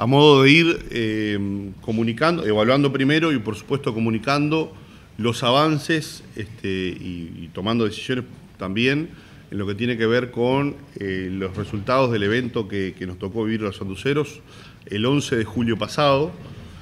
a modo de ir em, comunicando, evaluando primero y por supuesto comunicando los avances este, y, tomando decisiones también en lo que tiene que ver con eh, los resultados del evento que, nos tocó vivir los sanduceros el 11 de julio pasado,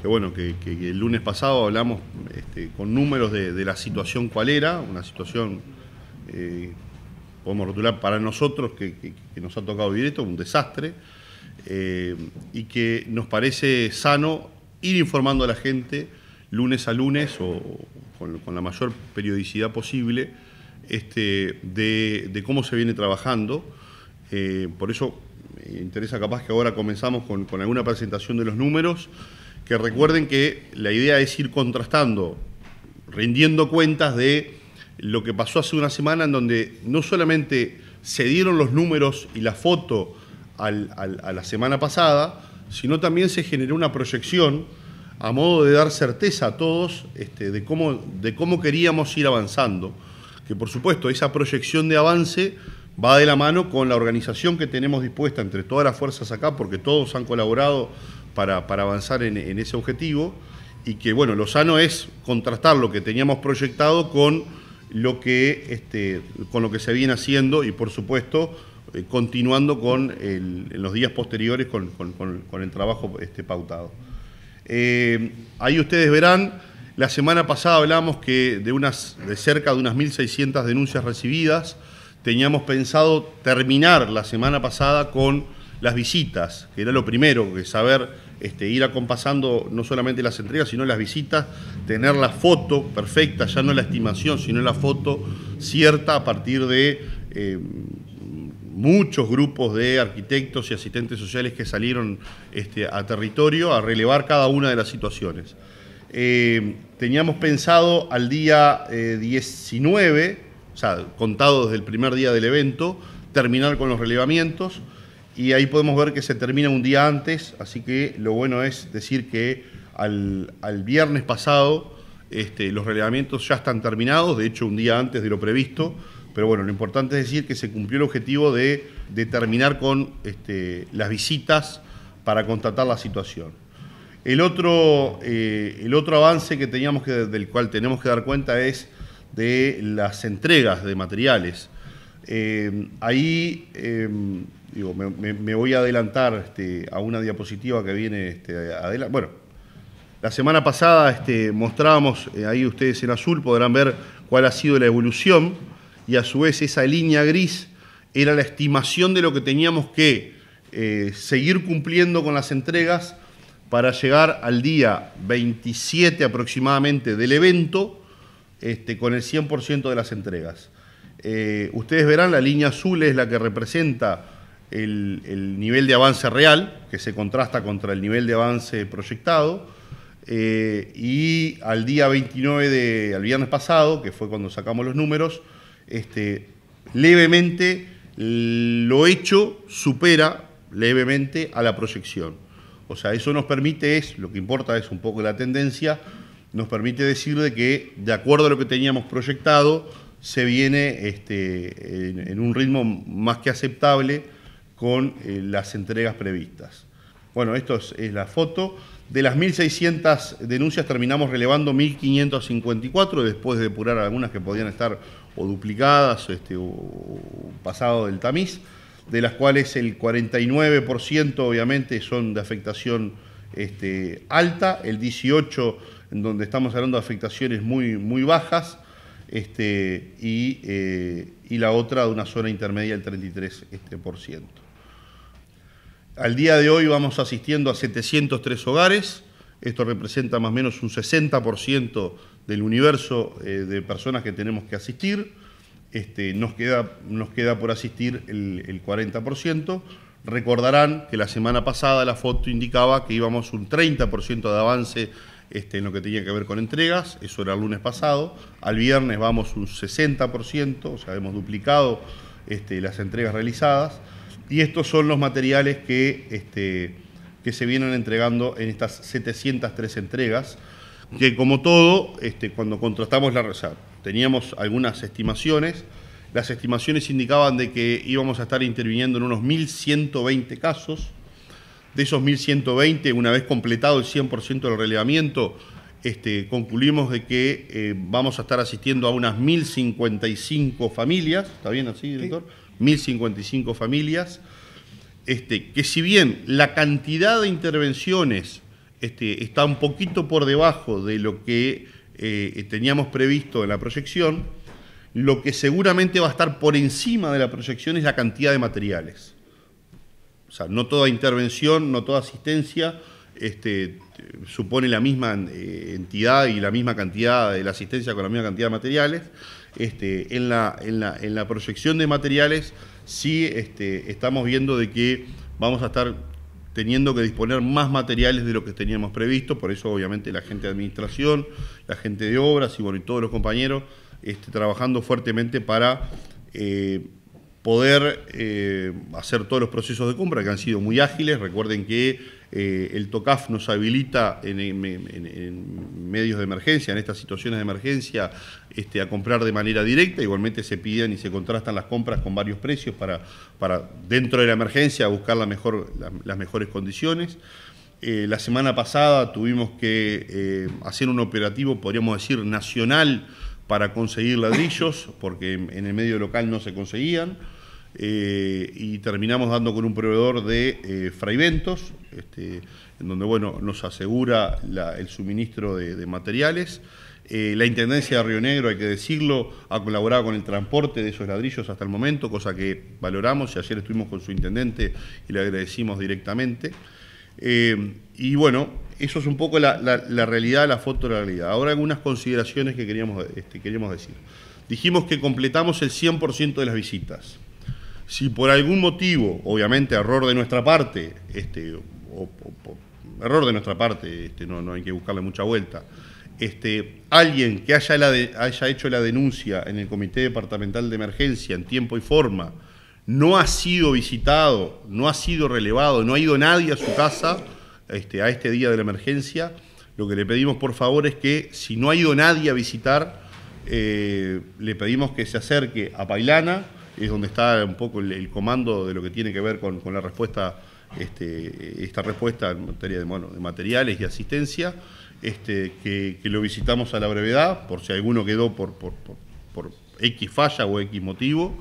que bueno, que, el lunes pasado hablamos este, con números de, la situación cuál era, una situación, eh, podemos rotular para nosotros que, nos ha tocado vivir esto, un desastre, eh, y que nos parece sano ir informando a la gente lunes a lunes o con, la mayor periodicidad posible este, de, cómo se viene trabajando. Eh, por eso me interesa capaz que ahora comenzamos con, con alguna presentación de los números, que recuerden que la idea es ir contrastando, rindiendo cuentas de lo que pasó hace una semana en donde no solamente se dieron los números y la foto a la semana pasada, sino también se generó una proyección a modo de dar certeza a todos este, de, cómo, queríamos ir avanzando. Que por supuesto esa proyección de avance va de la mano con la organización que tenemos dispuesta entre todas las fuerzas acá, porque todos han colaborado para, avanzar en, ese objetivo, y que bueno, lo sano es contrastar lo que teníamos proyectado con lo que, este, con lo que se viene haciendo y por supuesto eh, continuando con en los días posteriores con, el trabajo este, pautado. Eh, ahí ustedes verán, la semana pasada hablamos que de, unas, de cerca de unas 1.600 denuncias recibidas, teníamos pensado terminar la semana pasada con las visitas, que era lo primero, que saber este, ir acompasando no solamente las entregas, sino las visitas, tener la foto perfecta, ya no la estimación, sino la foto cierta a partir de eh, muchos grupos de arquitectos y asistentes sociales que salieron este, a territorio a relevar cada una de las situaciones. Eh, teníamos pensado al día 19, eh, o sea, contado desde el primer día del evento, terminar con los relevamientos y ahí podemos ver que se termina un día antes, así que lo bueno es decir que al, viernes pasado este, los relevamientos ya están terminados, de hecho un día antes de lo previsto pero bueno, lo importante es decir que se cumplió el objetivo de, terminar con este, las visitas para constatar la situación. El otro, eh, el otro avance que teníamos que, del cual tenemos que dar cuenta es de las entregas de materiales. Eh, ahí em, me, voy a adelantar este, a una diapositiva que viene este, adelante. Bueno, la semana pasada mostrábamos, eh, ahí ustedes en azul podrán ver cuál ha sido la evolución y a su vez esa línea gris era la estimación de lo que teníamos que eh, seguir cumpliendo con las entregas para llegar al día 27 aproximadamente del evento este, con el 100% de las entregas. Eh, ustedes verán, la línea azul es la que representa el, nivel de avance real, que se contrasta contra el nivel de avance proyectado, eh, y al día 29 de, al viernes pasado, que fue cuando sacamos los números, este, levemente lo hecho supera levemente a la proyección. O sea, eso nos permite, es, lo que importa es un poco la tendencia, nos permite decir que, de acuerdo a lo que teníamos proyectado, se viene este, en, un ritmo más que aceptable con eh, las entregas previstas. Bueno, esto es la foto. De las 1.600 denuncias terminamos relevando 1.554 después de depurar algunas que podían estar o duplicadas este, o, pasado del tamiz, de las cuales el 49% obviamente son de afectación este, alta, el 18% en donde estamos hablando de afectaciones muy, muy bajas, este, y, eh, la otra de una zona intermedia del 33%. Este Al día de hoy vamos asistiendo a 703 hogares, esto representa más o menos un 60% del universo eh, de personas que tenemos que asistir. Este, nos, queda, nos queda por asistir el, 40%. Recordarán que la semana pasada la foto indicaba que íbamos un 30% de avance este, en lo que tenía que ver con entregas, eso era el lunes pasado. Al viernes vamos un 60%, o sea, hemos duplicado este, las entregas realizadas. Y estos son los materiales que, este, que se vienen entregando en estas 703 entregas que como todo, este, cuando contratamos la reserva, teníamos algunas estimaciones, las estimaciones indicaban de que íbamos a estar interviniendo en unos 1.120 casos, de esos 1.120, una vez completado el 100% del relevamiento, este, concluimos de que eh, vamos a estar asistiendo a unas 1.055 familias, ¿está bien así, director? 1.055 familias, este, que si bien la cantidad de intervenciones este, está un poquito por debajo de lo que eh, teníamos previsto en la proyección. Lo que seguramente va a estar por encima de la proyección es la cantidad de materiales. O sea, no toda intervención, no toda asistencia este, supone la misma eh, entidad y la misma cantidad de la asistencia con la misma cantidad de materiales. Este, en, la, en, la, proyección de materiales sí estamos viendo de que vamos a estar teniendo que disponer más materiales de lo que teníamos previsto, por eso obviamente la gente de administración, la gente de obras y, bueno, todos los compañeros este, trabajando fuertemente para eh, poder eh, hacer todos los procesos de compra que han sido muy ágiles. Recuerden que eh, el TOCAF nos habilita en, medios de emergencia, en estas situaciones de emergencia, este, a comprar de manera directa. Igualmente se piden y se contrastan las compras con varios precios para, dentro de la emergencia, buscar las mejores condiciones. Eh, la semana pasada tuvimos que eh, hacer un operativo, podríamos decir, nacional para conseguir ladrillos, porque en el medio local no se conseguían. Eh, y terminamos dando con un proveedor de eh, Fraiventos, este, en donde bueno, nos asegura el suministro de, materiales. Eh, la Intendencia de Río Negro, hay que decirlo, ha colaborado con el transporte de esos ladrillos hasta el momento, cosa que valoramos y ayer estuvimos con su intendente y le agradecimos directamente. Eh, y bueno, eso es un poco la, realidad, la foto de la realidad. Ahora algunas consideraciones que queríamos, este, queríamos decir. Dijimos que completamos el 100% de las visitas. Si por algún motivo, obviamente error de nuestra parte, este, error de nuestra parte, este, no, hay que buscarle mucha vuelta, este, alguien que haya, haya hecho la denuncia en el Comité Departamental de Emergencia en tiempo y forma, no ha sido visitado, no ha sido relevado, no ha ido nadie a su casa este, a este día de la emergencia, lo que le pedimos por favor es que si no ha ido nadie a visitar, eh, le pedimos que se acerque a Pailana, es donde está un poco el, comando de lo que tiene que ver con, la respuesta, este, esta respuesta en materia de, de materiales y asistencia, este, que, lo visitamos a la brevedad, por si alguno quedó por, X falla o X motivo.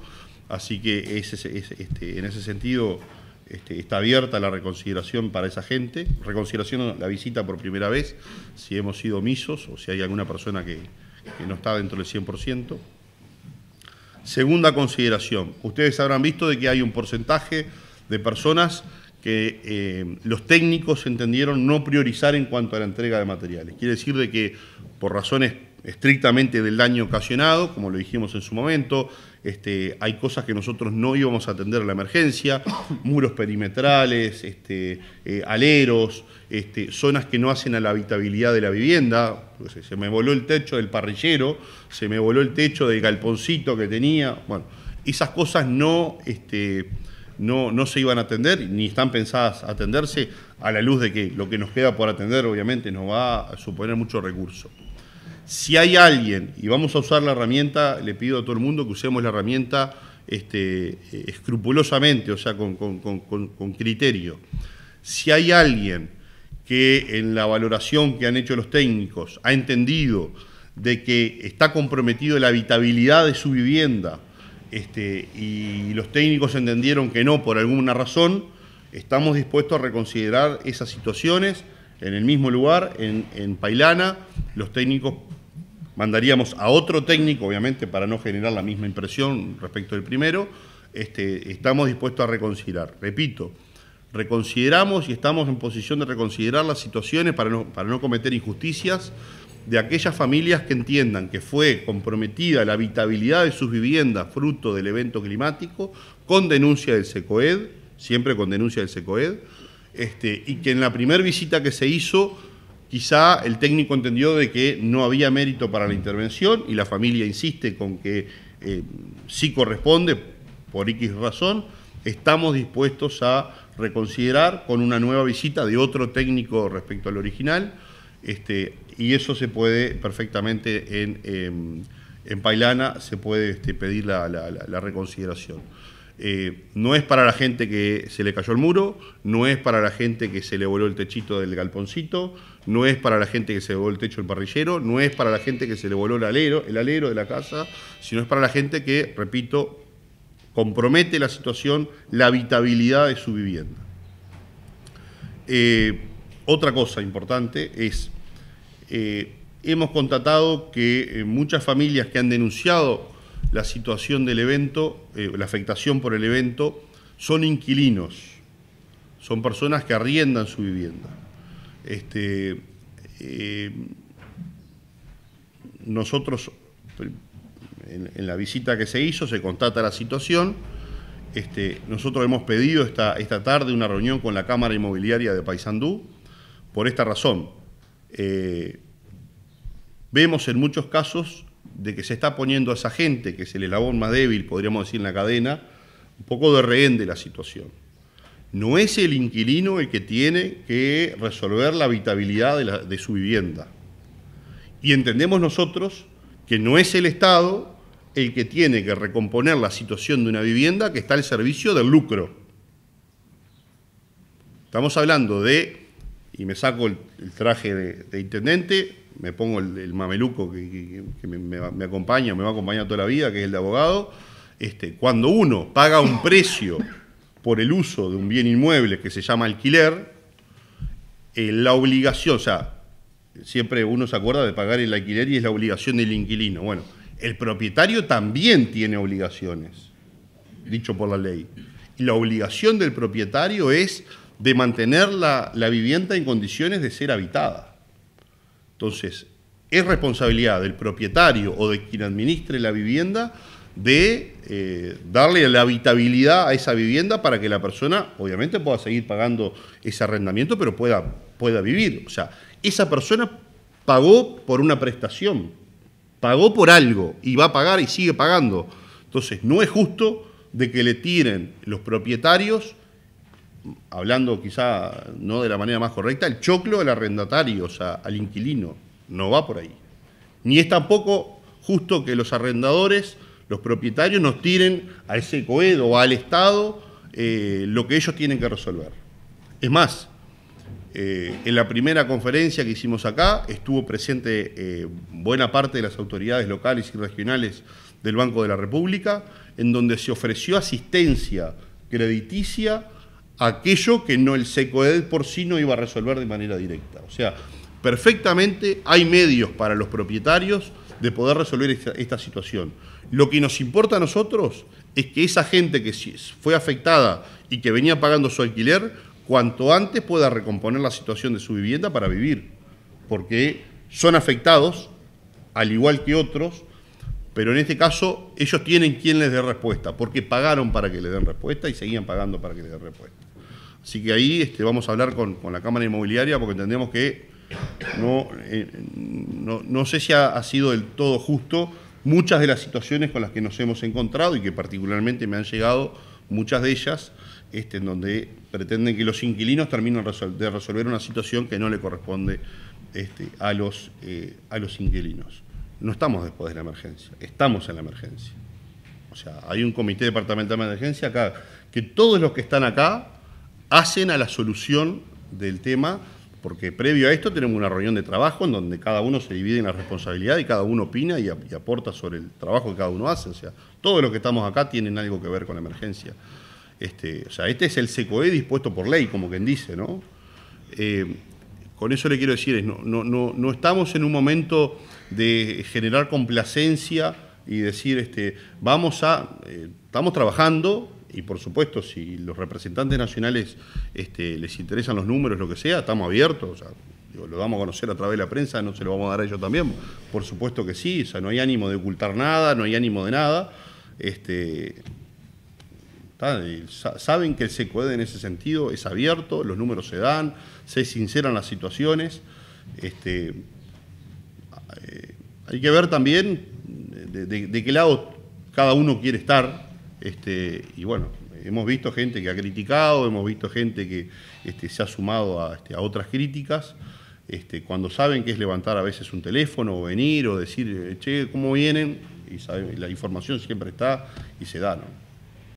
Así que ese, este, en ese sentido este, está abierta la reconsideración para esa gente. Reconsideración la visita por primera vez, si hemos sido omisos o si hay alguna persona que, que no está dentro del 100%. Segunda consideración, ustedes habrán visto de que hay un porcentaje de personas que eh, los técnicos entendieron no priorizar en cuanto a la entrega de materiales. Quiere decir de que por razones estrictamente del daño ocasionado, como lo dijimos en su momento, este, hay cosas que nosotros no íbamos a atender en la emergencia, muros perimetrales, este, eh, aleros, este, zonas que no hacen a la habitabilidad de la vivienda. Pues, se me voló el techo del parrillero, se me voló el techo del galponcito que tenía. Bueno, esas cosas no, no, no se iban a atender ni están pensadas atenderse a la luz de que lo que nos queda por atender obviamente nos va a suponer mucho recurso. Si hay alguien, y vamos a usar la herramienta, le pido a todo el mundo que usemos la herramienta este, eh, escrupulosamente, o sea, con, criterio. Si hay alguien que en la valoración que han hecho los técnicos ha entendido de que está comprometido la habitabilidad de su vivienda este, y los técnicos entendieron que no por alguna razón, estamos dispuestos a reconsiderar esas situaciones en el mismo lugar, en, en Pailana, los técnicos mandaríamos a otro técnico, obviamente, para no generar la misma impresión respecto del primero, este, estamos dispuestos a reconsiderar. Repito, reconsideramos y estamos en posición de reconsiderar las situaciones para no, para no cometer injusticias de aquellas familias que entiendan que fue comprometida la habitabilidad de sus viviendas fruto del evento climático, con denuncia del SECOED, siempre con denuncia del SECOED, este, y que en la primera visita que se hizo Quizá el técnico entendió de que no había mérito para la intervención y la familia insiste con que eh, sí corresponde por X razón. Estamos dispuestos a reconsiderar con una nueva visita de otro técnico respecto al original. Este, y eso se puede perfectamente en, em, en, Pailana, se puede este, pedir la reconsideración. Eh, no es para la gente que se le cayó el muro, no es para la gente que se le voló el techito del galponcito, no es para la gente que se le voló el techo del parrillero, no es para la gente que se le voló el alero, el alero de la casa, sino es para la gente que, repito, compromete la situación, la habitabilidad de su vivienda. Eh, otra cosa importante es, eh, hemos constatado que muchas familias que han denunciado la situación del evento, eh, la afectación por el evento, son inquilinos, son personas que arriendan su vivienda. Este, eh, nosotros, en, la visita que se hizo, se constata la situación. Este, nosotros hemos pedido esta, esta tarde una reunión con la Cámara Inmobiliaria de Paysandú por esta razón. Eh, vemos en muchos casos de que se está poniendo a esa gente, que es el eslabón más débil, podríamos decir, en la cadena, un poco de rehén de la situación. No es el inquilino el que tiene que resolver la habitabilidad de, su vivienda. Y entendemos nosotros que no es el Estado el que tiene que recomponer la situación de una vivienda que está al servicio del lucro. Estamos hablando de, y me saco el, traje de, de intendente, me pongo el, mameluco que, me, acompaña, me va a acompañar toda la vida, que es el de abogado, este, cuando uno paga un precio por el uso de un bien inmueble que se llama alquiler, eh, la obligación, o sea, siempre uno se acuerda de pagar el alquiler y es la obligación del inquilino. Bueno, el propietario también tiene obligaciones, dicho por la ley. Y la obligación del propietario es de mantener la vivienda en condiciones de ser habitada. Entonces, es responsabilidad del propietario o de quien administre la vivienda de eh, darle la habitabilidad a esa vivienda para que la persona obviamente pueda seguir pagando ese arrendamiento, pero pueda, pueda vivir. O sea, esa persona pagó por una prestación, pagó por algo y va a pagar y sigue pagando. Entonces, no es justo de que le tiren los propietarios hablando quizá no de la manera más correcta, el choclo al arrendatario, o sea, al inquilino. No va por ahí. Ni es tampoco justo que los arrendadores, los propietarios, nos tiren a ese coedo o al Estado eh, lo que ellos tienen que resolver. Es más, eh, en la primera conferencia que hicimos acá estuvo presente eh, buena parte de las autoridades locales y regionales del Banco de la República, en donde se ofreció asistencia crediticia aquello que no el SECOED por sí no iba a resolver de manera directa. O sea, perfectamente hay medios para los propietarios de poder resolver esta, situación. Lo que nos importa a nosotros es que esa gente que fue afectada y que venía pagando su alquiler, cuanto antes pueda recomponer la situación de su vivienda para vivir, porque son afectados, al igual que otros, pero en este caso ellos tienen quien les dé respuesta, porque pagaron para que le den respuesta y seguían pagando para que le den respuesta. Así que ahí este, vamos a hablar con, la Cámara Inmobiliaria porque entendemos que no, eh, no, sé si ha, sido del todo justo muchas de las situaciones con las que nos hemos encontrado y que particularmente me han llegado muchas de ellas, este, en donde pretenden que los inquilinos terminen de resolver una situación que no le corresponde este, a, los, eh, a los inquilinos. No estamos después de la emergencia, estamos en la emergencia. O sea, hay un comité departamental de emergencia acá, que todos los que están acá hacen a la solución del tema, porque previo a esto tenemos una reunión de trabajo en donde cada uno se divide en la responsabilidad y cada uno opina y, aporta sobre el trabajo que cada uno hace. O sea, todos los que estamos acá tienen algo que ver con la emergencia. Este, o sea, este es el SECOE dispuesto por ley, como quien dice, ¿no? Eh, con eso le quiero decir, no, no, estamos en un momento de generar complacencia y decir, este, vamos a, eh, estamos trabajando, y por supuesto, si los representantes nacionales este, les interesan los números, lo que sea, estamos abiertos. lo damos a conocer a través de la prensa, no se lo vamos a dar a ellos también. Por supuesto que sí, o sea, no hay ánimo de ocultar nada, no hay ánimo de nada. Este, saben que el SECOED en ese sentido es abierto, los números se dan, se sinceran las situaciones. Este, eh, hay que ver también de qué lado cada uno quiere estar, este, y bueno, hemos visto gente que ha criticado, hemos visto gente que este, se ha sumado a, este, otras críticas, cuando saben que es levantar a veces un teléfono o venir o decir, che, ¿cómo vienen? Y saben, la información siempre está y se da,